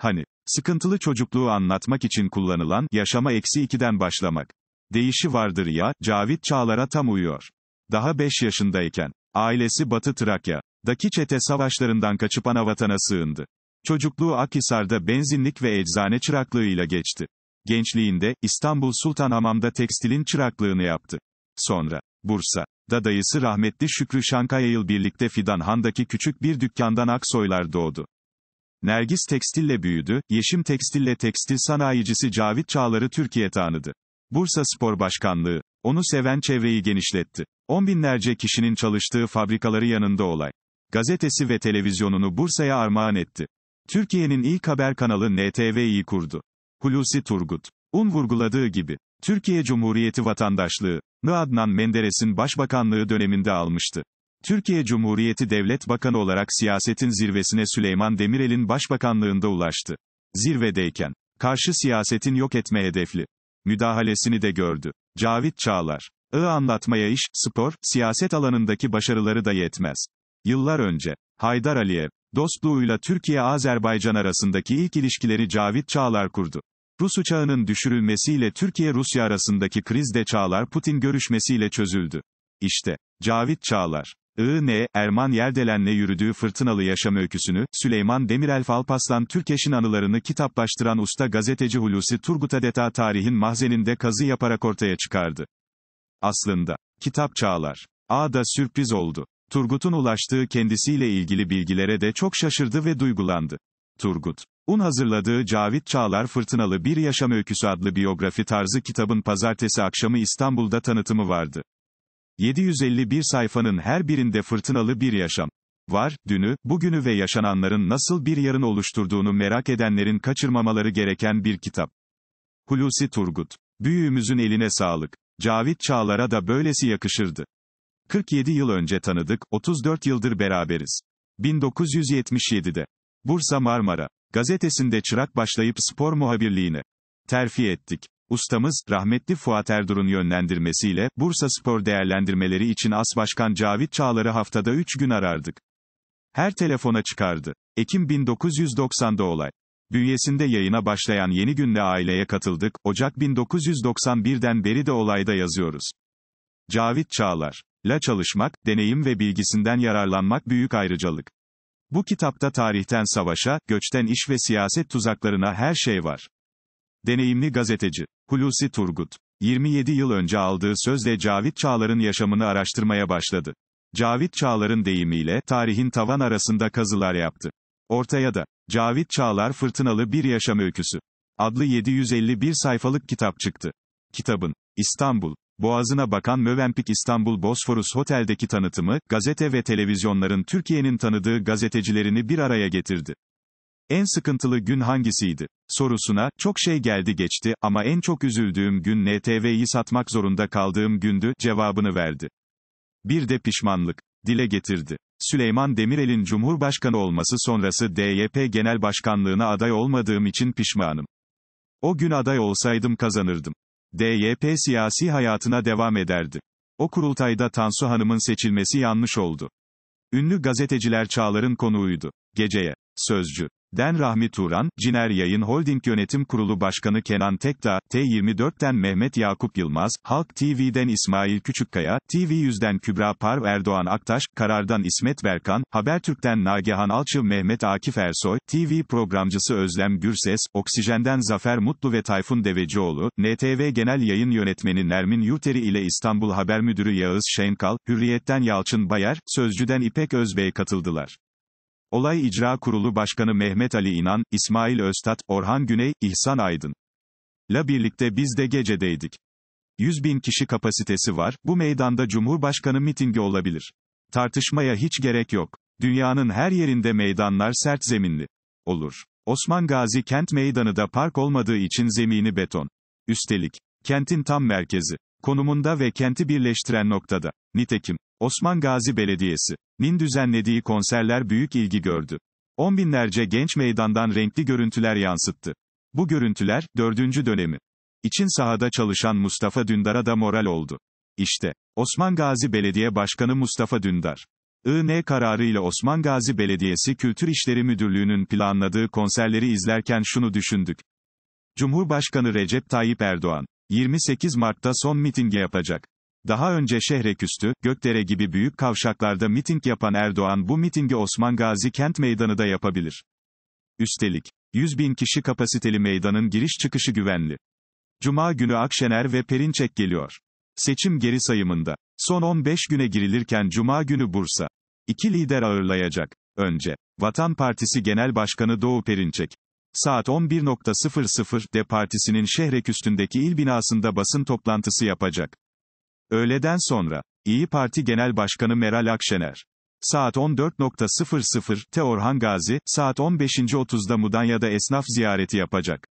Hani, sıkıntılı çocukluğu anlatmak için kullanılan, yaşama eksi 2'den başlamak. Değişi vardır ya, Cavit Çağlar'a tam uyuyor. Daha 5 yaşındayken, ailesi Batı Trakya, Daki çete savaşlarından kaçıp anavatana sığındı. Çocukluğu Akhisar'da benzinlik ve eczane çıraklığıyla geçti. Gençliğinde, İstanbul Sultan Hamam'da tekstilin çıraklığını yaptı. Sonra, Bursa, da dayısı rahmetli Şükrü Şankaya'yıl birlikte Fidan Han'daki küçük bir dükkandan Aksoylar doğdu. Nergis Tekstil'le büyüdü, Yeşim Tekstil'le tekstil sanayicisi Cavit Çağlar'ı Türkiye tanıdı. Bursa Spor Başkanlığı, onu seven çevreyi genişletti. On binlerce kişinin çalıştığı fabrikaları yanında olay. Gazetesi ve televizyonunu Bursa'ya armağan etti. Türkiye'nin ilk haber kanalı NTV'yi kurdu. Hulusi Turgut, un vurguladığı gibi, Türkiye Cumhuriyeti vatandaşlığı, Adnan Menderes'in başbakanlığı döneminde almıştı. Türkiye Cumhuriyeti Devlet Bakanı olarak siyasetin zirvesine Süleyman Demirel'in başbakanlığında ulaştı. Zirvedeyken, karşı siyasetin yok etme hedefli müdahalesini de gördü. Cavit Çağlar, I anlatmaya iş, spor, siyaset alanındaki başarıları da yetmez. Yıllar önce, Haydar Aliyev, dostluğuyla Türkiye-Azerbaycan arasındaki ilk ilişkileri Cavit Çağlar kurdu. Rus uçağının düşürülmesiyle Türkiye-Rusya arasındaki kriz de Çağlar-Putin görüşmesiyle çözüldü. İşte, Cavit Çağlar. I.N. E, Erman Yerdelen'le yürüdüğü fırtınalı yaşam öyküsünü, Süleyman Demirel Falpaslan Türkeş'in anılarını kitaplaştıran usta gazeteci Hulusi Turgut Adeta tarihin mahzeninde kazı yaparak ortaya çıkardı. Aslında, kitap Çağlar. A da sürpriz oldu. Turgut'un ulaştığı kendisiyle ilgili bilgilere de çok şaşırdı ve duygulandı. Turgut. Un hazırladığı Cavit Çağlar Fırtınalı Bir Yaşam Öyküsü adlı biyografi tarzı kitabın pazartesi akşamı İstanbul'da tanıtımı vardı. 751 sayfanın her birinde fırtınalı bir yaşam var, dünü, bugünü ve yaşananların nasıl bir yarın oluşturduğunu merak edenlerin kaçırmamaları gereken bir kitap. Hulusi Turgut. Büyüğümüzün eline sağlık. Cavit Çağlar'a da böylesi yakışırdı. 47 yıl önce tanıdık, 34 yıldır beraberiz. 1977'de. Bursa Marmara. Gazetesinde çırak başlayıp spor muhabirliğine terfi ettik. Ustamız, rahmetli Fuat Erdur'un yönlendirmesiyle, Bursa Spor değerlendirmeleri için As Başkan Cavit Çağlar'ı haftada 3 gün arardık. Her telefona çıkardı. Ekim 1990'da olay. Bünyesinde yayına başlayan Yeni Günle aileye katıldık, Ocak 1991'den beri de olayda yazıyoruz. Cavit Çağlar. La çalışmak, deneyim ve bilgisinden yararlanmak büyük ayrıcalık. Bu kitapta tarihten savaşa, göçten iş ve siyaset tuzaklarına her şey var. Deneyimli gazeteci. Hulusi Turgut. 27 yıl önce aldığı sözle Cavit Çağlar'ın yaşamını araştırmaya başladı. Cavit Çağlar'ın deyimiyle tarihin tavan arasında kazılar yaptı. Ortaya da Cavit Çağlar Fırtınalı Bir Yaşam Öyküsü adlı 751 sayfalık kitap çıktı. Kitabın İstanbul, Boğazına bakan Mövenpik İstanbul Bosforus Hotel'deki tanıtımı, gazete ve televizyonların Türkiye'nin tanıdığı gazetecilerini bir araya getirdi. En sıkıntılı gün hangisiydi? Sorusuna, çok şey geldi geçti, ama en çok üzüldüğüm gün NTV'yi satmak zorunda kaldığım gündü, cevabını verdi. Bir de pişmanlık, dile getirdi. Süleyman Demirel'in Cumhurbaşkanı olması sonrası DYP Genel Başkanlığına aday olmadığım için pişmanım. O gün aday olsaydım kazanırdım. DYP siyasi hayatına devam ederdi. O kurultayda Tansu Hanım'ın seçilmesi yanlış oldu. Ünlü gazeteciler Çağlar'ın konuğuydu. Geceye. Sözcü. Den Rahmi Turan, Ciner Yayın Holding Yönetim Kurulu Başkanı Kenan Tekdağ, T24'ten Mehmet Yakup Yılmaz, Halk TV'den İsmail Küçükkaya, TV100'den Kübra Parv Erdoğan Aktaş, Karar'dan İsmet Berkan, Habertürk'ten Nagihan Alçı Mehmet Akif Ersoy, TV programcısı Özlem Gürses, Oksijen'den Zafer Mutlu ve Tayfun Devecioğlu, NTV Genel Yayın Yönetmeni Nermin Yurteri ile İstanbul Haber Müdürü Yağız Şenkal, Hürriyet'ten Yalçın Bayar, Sözcü'den İpek Özbey katıldılar. Olay İcra Kurulu Başkanı Mehmet Ali İnan, İsmail Öztat, Orhan Güney, İhsan Aydın. La birlikte biz de gecedeydik. 100 bin kişi kapasitesi var, bu meydanda Cumhurbaşkanı mitingi olabilir. Tartışmaya hiç gerek yok. Dünyanın her yerinde meydanlar sert zeminli. Olur. Osman Gazi kent meydanı da park olmadığı için zemini beton. Üstelik, kentin tam merkezi konumunda ve kenti birleştiren noktada. Nitekim, Osman Gazi Belediyesi'nin düzenlediği konserler büyük ilgi gördü. On binlerce genç meydandan renkli görüntüler yansıttı. Bu görüntüler, dördüncü dönemi. için sahada çalışan Mustafa Dündar'a da moral oldu. İşte, Osman Gazi Belediye Başkanı Mustafa Dündar. IN kararıyla Osman Gazi Belediyesi Kültür İşleri Müdürlüğü'nün planladığı konserleri izlerken şunu düşündük. Cumhurbaşkanı Recep Tayyip Erdoğan, 28 Mart'ta son mitingi yapacak. Daha önce şehre küstü, Gökdere gibi büyük kavşaklarda miting yapan Erdoğan bu mitingi Osman Gazi Kent Meydanı da yapabilir. Üstelik, 100 bin kişi kapasiteli meydanın giriş çıkışı güvenli. Cuma günü Akşener ve Perinçek geliyor. Seçim geri sayımında. Son 15 güne girilirken Cuma günü Bursa. İki lider ağırlayacak. Önce, Vatan Partisi Genel Başkanı Doğu Perinçek, saat 11.00'de partisinin üstündeki il binasında basın toplantısı yapacak. Öğleden sonra, İyi Parti Genel Başkanı Meral Akşener, saat 14.00'te Orhan Gazi, saat 15.30'da Mudanya'da esnaf ziyareti yapacak.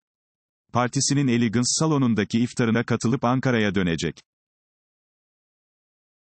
Partisinin Elegance salonundaki iftarına katılıp Ankara'ya dönecek.